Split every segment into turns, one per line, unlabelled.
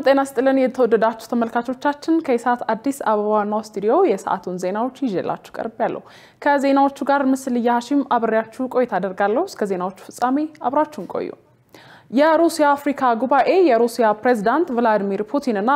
ሰላም ጤና ስጥልን። የተወደዳችሁ ተመልካቾቻችን ከሰዓት አዲስ አበባ ዋናው ስቱዲዮ የሰዓቱን ዜናዎች ይዤላችሁ ቀርብ ያለው ከዜናዎቹ ጋር ምስል ሀሺም አብሬያችሁ ቆይታ አደርጋለሁ። እስከ ዜናዎቹ ፍጻሜ አብራችሁን ቆዩ። የሩሲያ አፍሪካ ጉባኤ የሩሲያ ፕሬዝዳንት ቭላዲሚር ፑቲንና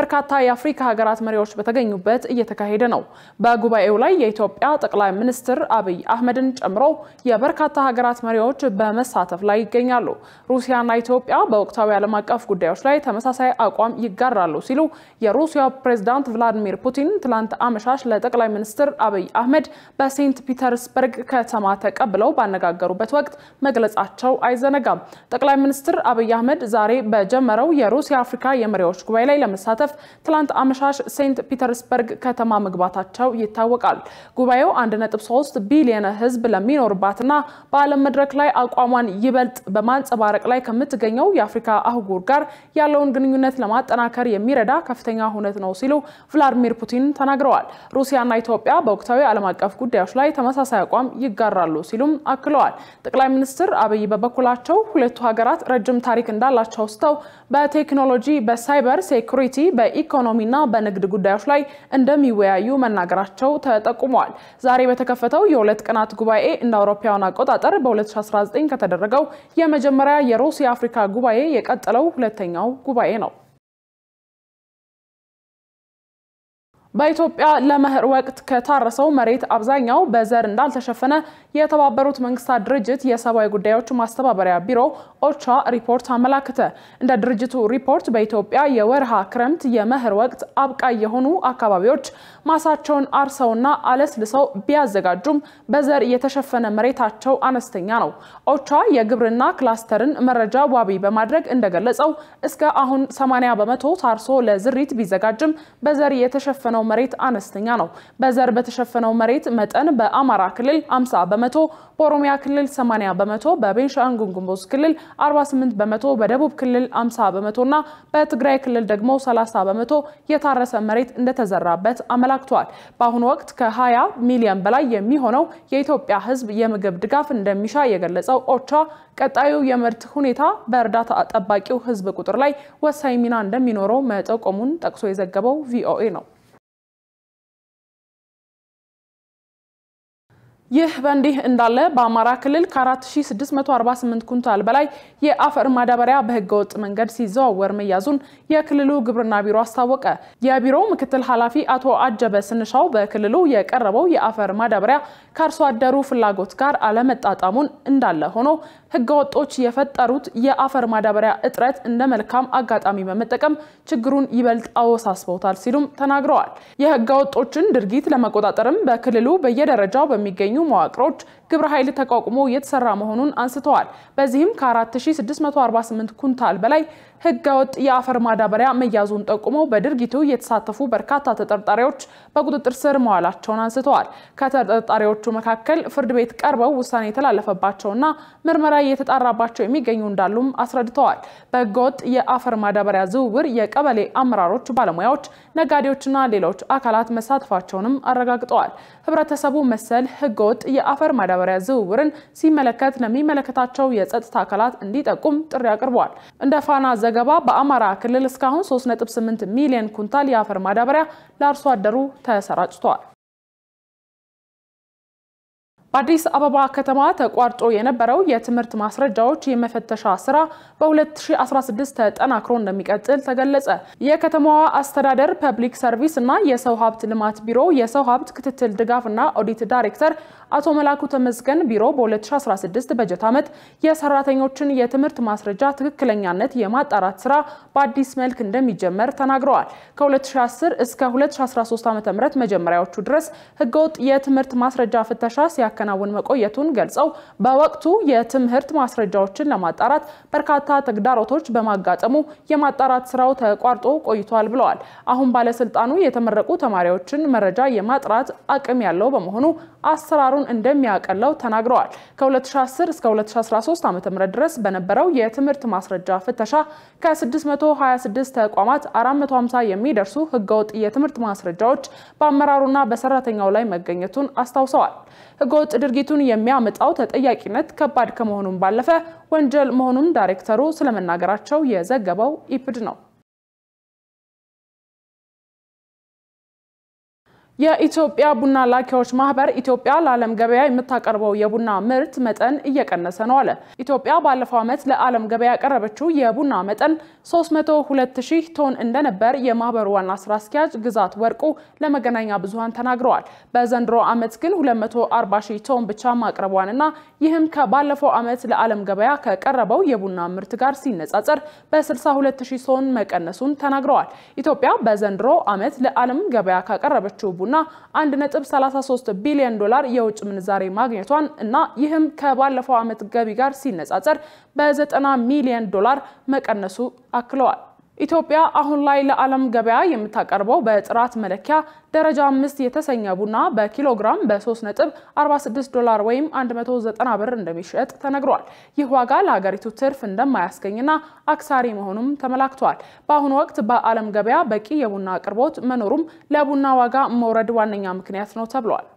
በርካታ የአፍሪካ ሀገራት መሪዎች በተገኙበት እየተካሄደ ነው። በጉባኤው ላይ የኢትዮጵያ ጠቅላይ ሚኒስትር አብይ አህመድን ጨምሮ የበርካታ ሀገራት መሪዎች በመሳተፍ ላይ ይገኛሉ። ሩሲያና ኢትዮጵያ በወቅታዊ ዓለም አቀፍ ጉዳዮች ላይ ተመሳሳይ አቋም ይጋራሉ ሲሉ የሩሲያ ፕሬዝዳንት ቭላዲሚር ፑቲን ትላንት አመሻሽ ለጠቅላይ ሚኒስትር አብይ አህመድ በሴንት ፒተርስበርግ ከተማ ተቀብለው ባነጋገሩበት ወቅት መግለጻቸው አይዘነጋም። ጠቅላይ ሚኒስትር አብይ አህመድ ዛሬ በጀመረው የሩሲያ አፍሪካ የመሪዎች ጉባኤ ላይ ለመሳተፍ ለመሳተፍ ትላንት አመሻሽ ሴንት ፒተርስበርግ ከተማ መግባታቸው ይታወቃል። ጉባኤው 1.3 ቢሊየን ህዝብ ለሚኖርባትና በዓለም መድረክ ላይ አቋሟን ይበልጥ በማንጸባረቅ ላይ ከምትገኘው የአፍሪካ አህጉር ጋር ያለውን ግንኙነት ለማጠናከር የሚረዳ ከፍተኛ ሁነት ነው ሲሉ ቭላድሚር ፑቲን ተናግረዋል። ሩሲያና ኢትዮጵያ በወቅታዊ ዓለም አቀፍ ጉዳዮች ላይ ተመሳሳይ አቋም ይጋራሉ ሲሉም አክለዋል። ጠቅላይ ሚኒስትር አብይ በበኩላቸው ሁለቱ ሀገራት ረጅም ታሪክ እንዳላቸው ስተው በቴክኖሎጂ፣ በሳይበር ሴኩሪቲ፣ በኢኮኖሚና በንግድ ጉዳዮች ላይ እንደሚወያዩ መናገራቸው ተጠቁመዋል። ዛሬ በተከፈተው የሁለት ቀናት ጉባኤ እንደ አውሮፓውያን አቆጣጠር በ2019 ከተደረገው የመጀመሪያ የሩሲያ አፍሪካ ጉባኤ የቀጠለው ሁለተኛው ጉባኤ ነው። በኢትዮጵያ ለመኸር ወቅት ከታረሰው መሬት አብዛኛው በዘር እንዳልተሸፈነ የተባበሩት መንግስታት ድርጅት የሰብአዊ ጉዳዮች ማስተባበሪያ ቢሮ ኦቻ ሪፖርት አመላክተ። እንደ ድርጅቱ ሪፖርት በኢትዮጵያ የወርሃ ክረምት የመኸር ወቅት አብቃይ የሆኑ አካባቢዎች ማሳቸውን አርሰውና አለስልሰው ቢያዘጋጁም በዘር የተሸፈነ መሬታቸው አነስተኛ ነው። ኦቻ የግብርና ክላስተርን መረጃ ዋቢ በማድረግ እንደገለጸው እስከ አሁን 80 በመቶ ታርሶ ለዝሪት ቢዘጋጅም በዘር የተሸፈነው የተሸፈነው መሬት አነስተኛ ነው። በዘር በተሸፈነው መሬት መጠን በአማራ ክልል 50 በመቶ፣ በኦሮሚያ ክልል 80 በመቶ፣ በቤንሻንጉል ጉሙዝ ክልል 48 በመቶ፣ በደቡብ ክልል 50 በመቶ እና በትግራይ ክልል ደግሞ 30 በመቶ የታረሰ መሬት እንደተዘራበት አመላክቷል። በአሁኑ ወቅት ከ20 ሚሊዮን በላይ የሚሆነው የኢትዮጵያ ሕዝብ የምግብ ድጋፍ እንደሚሻ የገለጸው ኦቻ ቀጣዩ የምርት ሁኔታ በእርዳታ ጠባቂው ሕዝብ ቁጥር ላይ ወሳኝ ሚና እንደሚኖረው መጠቆሙን ጠቅሶ የዘገበው ቪኦኤ ነው። ይህ በእንዲህ እንዳለ በአማራ ክልል ከ4648 ኩንታል በላይ የአፈር ማዳበሪያ በህገወጥ መንገድ ሲዘዋወር መያዙን የክልሉ ግብርና ቢሮ አስታወቀ። የቢሮው ምክትል ኃላፊ አቶ አጀበ ስንሻው በክልሉ የቀረበው የአፈር ማዳበሪያ ከአርሶ አደሩ ፍላጎት ጋር አለመጣጣሙን እንዳለ ሆኖ ህገወጦች የፈጠሩት የአፈር ማዳበሪያ እጥረት እንደ መልካም አጋጣሚ በመጠቀም ችግሩን ይበልጥ አወሳስበውታል ሲሉም ተናግረዋል። የህገወጦችን ድርጊት ለመቆጣጠርም በክልሉ በየደረጃው በሚገኙ መዋቅሮች ግብረ ኃይል ተቋቁሞ እየተሰራ መሆኑን አንስተዋል። በዚህም ከ4648 ኩንታል በላይ ህገወጥ የአፈር ማዳበሪያ መያዙን ጠቁመው በድርጊቱ የተሳተፉ በርካታ ተጠርጣሪዎች በቁጥጥር ስር መዋላቸውን አንስተዋል። ከተጠርጣሪዎቹ መካከል ፍርድ ቤት ቀርበው ውሳኔ የተላለፈባቸውና ምርመራ እየተጣራባቸው የሚገኙ እንዳሉም አስረድተዋል። በህገወጥ የአፈር ማዳበሪያ ዝውውር የቀበሌ አመራሮች፣ ባለሙያዎች፣ ነጋዴዎችና ሌሎች አካላት መሳተፋቸውንም አረጋግጠዋል። ህብረተሰቡ መሰል ህገወጥ የአፈር ማዳበሪያ የማዳበሪያ ዝውውርን ሲመለከት ለሚመለከታቸው የጸጥታ አካላት እንዲጠቁም ጥሪ አቅርበዋል። እንደ ፋና ዘገባ በአማራ ክልል እስካሁን 3.8 ሚሊዮን ኩንታል የአፈር ማዳበሪያ ለአርሶ አደሩ ተሰራጭተዋል። በአዲስ አበባ ከተማ ተቋርጦ የነበረው የትምህርት ማስረጃዎች የመፈተሻ ስራ በ2016 ተጠናክሮ እንደሚቀጥል ተገለጸ። የከተማዋ አስተዳደር ፐብሊክ ሰርቪስ እና የሰው ሀብት ልማት ቢሮ የሰው ሀብት ክትትል ድጋፍና ኦዲት ዳይሬክተር አቶ መላኩ ተመስገን ቢሮ በ2016 በጀት ዓመት የሰራተኞችን የትምህርት ማስረጃ ትክክለኛነት የማጣራት ስራ በአዲስ መልክ እንደሚጀመር ተናግረዋል። ከ2010 እስከ 2013 ዓ.ም መጀመሪያዎቹ ድረስ ህገወጥ የትምህርት ማስረጃ ፍተሻ ሲያካ ሲያከናውን መቆየቱን ገልጸው በወቅቱ የትምህርት ማስረጃዎችን ለማጣራት በርካታ ተግዳሮቶች በማጋጠሙ የማጣራት ስራው ተቋርጦ ቆይቷል ብለዋል። አሁን ባለስልጣኑ የተመረቁ ተማሪዎችን መረጃ የማጥራት አቅም ያለው በመሆኑ አሰራሩን እንደሚያቀለው ተናግረዋል። ከ2010 እስከ 2013 ዓ ም ድረስ በነበረው የትምህርት ማስረጃ ፍተሻ ከ626 ተቋማት 450 የሚደርሱ ህገወጥ የትምህርት ማስረጃዎች በአመራሩና በሰራተኛው ላይ መገኘቱን አስታውሰዋል። ህገወጥ ህገወጥ ድርጊቱን የሚያመጣው ተጠያቂነት ከባድ ከመሆኑም ባለፈ ወንጀል መሆኑን ዳይሬክተሩ ስለመናገራቸው የዘገበው ኢፕድ ነው። የኢትዮጵያ ቡና ላኪዎች ማህበር ኢትዮጵያ ለዓለም ገበያ የምታቀርበው የቡና ምርት መጠን እየቀነሰ ነው አለ። ኢትዮጵያ ባለፈው ዓመት ለዓለም ገበያ ያቀረበችው የቡና መጠን 302 ቶን እንደነበር የማህበሩ ዋና ስራ አስኪያጅ ግዛት ወርቁ ለመገናኛ ብዙኃን ተናግረዋል። በዘንድሮ ዓመት ግን 240 ቶን ብቻ ማቅረቧንና ይህም ከባለፈው ዓመት ለዓለም ገበያ ከቀረበው የቡና ምርት ጋር ሲነጻጸር በ 62000 ቶን መቀነሱን ተናግረዋል። ኢትዮጵያ በዘንድሮ ዓመት ለዓለም ገበያ ካቀረበችው ቡና መሆኑና 1.33 ቢሊዮን ዶላር የውጭ ምንዛሬ ማግኘቷን እና ይህም ከባለፈው ዓመት ገቢ ጋር ሲነጻጸር በ90 ሚሊዮን ዶላር መቀነሱ አክለዋል። ኢትዮጵያ አሁን ላይ ለዓለም ገበያ የምታቀርበው በጥራት መለኪያ ደረጃ አምስት የተሰኘ ቡና በኪሎግራም በ3.46 ዶላር ወይም 190 ብር እንደሚሸጥ ተነግሯል። ይህ ዋጋ ለሀገሪቱ ትርፍ እንደማያስገኝና አክሳሪ መሆኑም ተመላክቷል። በአሁኑ ወቅት በዓለም ገበያ በቂ የቡና አቅርቦት መኖሩም ለቡና ዋጋ መውረድ ዋነኛ ምክንያት ነው ተብሏል።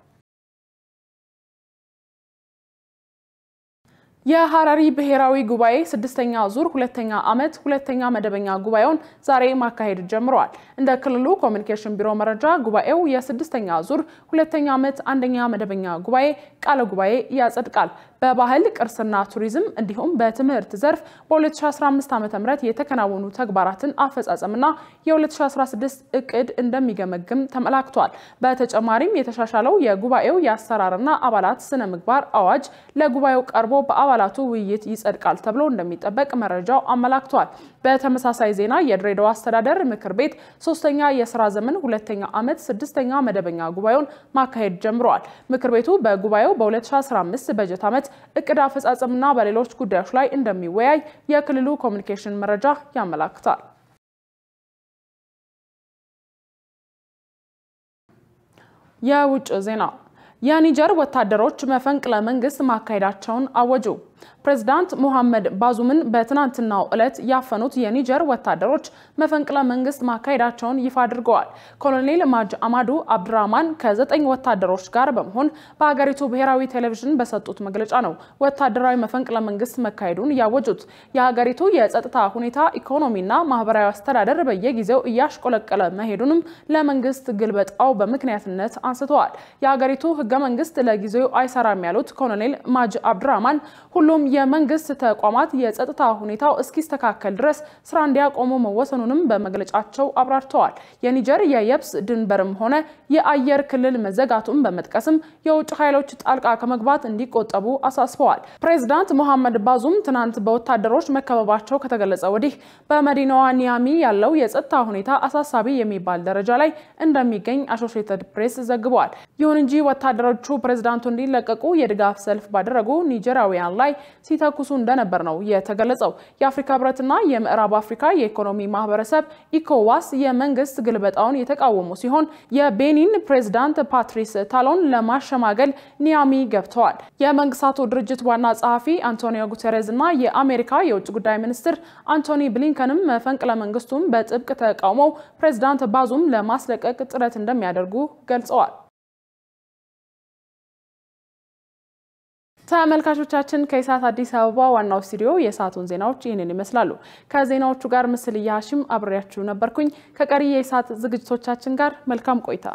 የሐራሪ ብሔራዊ ጉባኤ ስድስተኛ ዙር ሁለተኛ ዓመት ሁለተኛ መደበኛ ጉባኤውን ዛሬ ማካሄድ ጀምረዋል። እንደ ክልሉ ኮሚኒኬሽን ቢሮ መረጃ ጉባኤው የስድስተኛ ዙር ሁለተኛ ዓመት አንደኛ መደበኛ ጉባኤ ቃለ ጉባኤ ያጸድቃል። በባህል ቅርስና ቱሪዝም እንዲሁም በትምህርት ዘርፍ በ2015 ዓ ም የተከናወኑ ተግባራትን አፈጻጸምና የ2016 እቅድ እንደሚገመግም ተመላክቷል። በተጨማሪም የተሻሻለው የጉባኤው የአሰራርና አባላት ስነ ምግባር አዋጅ ለጉባኤው ቀርቦ በአባ በአባላቱ ውይይት ይጸድቃል ተብሎ እንደሚጠበቅ መረጃው አመላክቷል። በተመሳሳይ ዜና የድሬዳዋ አስተዳደር ምክር ቤት ሶስተኛ የስራ ዘመን ሁለተኛ ዓመት ስድስተኛ መደበኛ ጉባኤውን ማካሄድ ጀምረዋል። ምክር ቤቱ በጉባኤው በ2015 በጀት ዓመት እቅድ አፈጻጸምና በሌሎች ጉዳዮች ላይ እንደሚወያይ የክልሉ ኮሚኒኬሽን መረጃ ያመላክታል። የውጭ ዜና የኒጀር ወታደሮች መፈንቅለ መንግስት ማካሄዳቸውን አወጁ። ፕሬዝዳንት ሞሐመድ ባዙምን በትናንትናው ዕለት ያፈኑት የኒጀር ወታደሮች መፈንቅለ መንግስት ማካሄዳቸውን ይፋ አድርገዋል። ኮሎኔል ማጅ አማዱ አብድራማን ከዘጠኝ ወታደሮች ጋር በመሆን በሀገሪቱ ብሔራዊ ቴሌቪዥን በሰጡት መግለጫ ነው ወታደራዊ መፈንቅለ መንግስት መካሄዱን ያወጁት። የሀገሪቱ የጸጥታ ሁኔታ፣ ኢኮኖሚና ማህበራዊ አስተዳደር በየጊዜው እያሽቆለቀለ መሄዱንም ለመንግስት ግልበጣው በምክንያትነት አንስተዋል። የሀገሪቱ ህገ መንግስት ለጊዜው አይሰራም ያሉት ኮሎኔል ማጅ አብድራማን ሁሉ ብሎም የመንግስት ተቋማት የጸጥታ ሁኔታው እስኪስተካከል ድረስ ስራ እንዲያቆሙ መወሰኑንም በመግለጫቸው አብራርተዋል። የኒጀር የየብስ ድንበርም ሆነ የአየር ክልል መዘጋቱን በመጥቀስም የውጭ ኃይሎች ጣልቃ ከመግባት እንዲቆጠቡ አሳስበዋል። ፕሬዚዳንት ሞሐመድ ባዙም ትናንት በወታደሮች መከበባቸው ከተገለጸ ወዲህ በመዲናዋ ኒያሚ ያለው የጸጥታ ሁኔታ አሳሳቢ የሚባል ደረጃ ላይ እንደሚገኝ አሶሽትድ ፕሬስ ዘግቧል። ይሁን እንጂ ወታደሮቹ ፕሬዚዳንቱ እንዲለቀቁ የድጋፍ ሰልፍ ባደረጉ ኒጀራውያን ላይ ሲተኩሱ እንደነበር ነው የተገለጸው። የአፍሪካ ህብረትና የምዕራብ አፍሪካ የኢኮኖሚ ማህበረሰብ ኢኮዋስ የመንግስት ግልበጣውን የተቃወሙ ሲሆን የቤኒን ፕሬዝዳንት ፓትሪስ ታሎን ለማሸማገል ኒያሚ ገብተዋል። የመንግስታቱ ድርጅት ዋና ጸሐፊ አንቶኒዮ ጉተሬዝ እና የአሜሪካ የውጭ ጉዳይ ሚኒስትር አንቶኒ ብሊንከንም መፈንቅለ መንግስቱን በጥብቅ ተቃውመው ፕሬዝዳንት ባዙም ለማስለቀቅ ጥረት እንደሚያደርጉ ገልጸዋል። ተመልካቾቻችን ከኢሳት አዲስ አበባ ዋናው ስቱዲዮ የሰዓቱን ዜናዎች ይህንን ይመስላሉ። ከዜናዎቹ ጋር ምስል እያሽም አብሬያችሁ ነበርኩኝ። ከቀሪ የኢሳት ዝግጅቶቻችን ጋር መልካም ቆይታ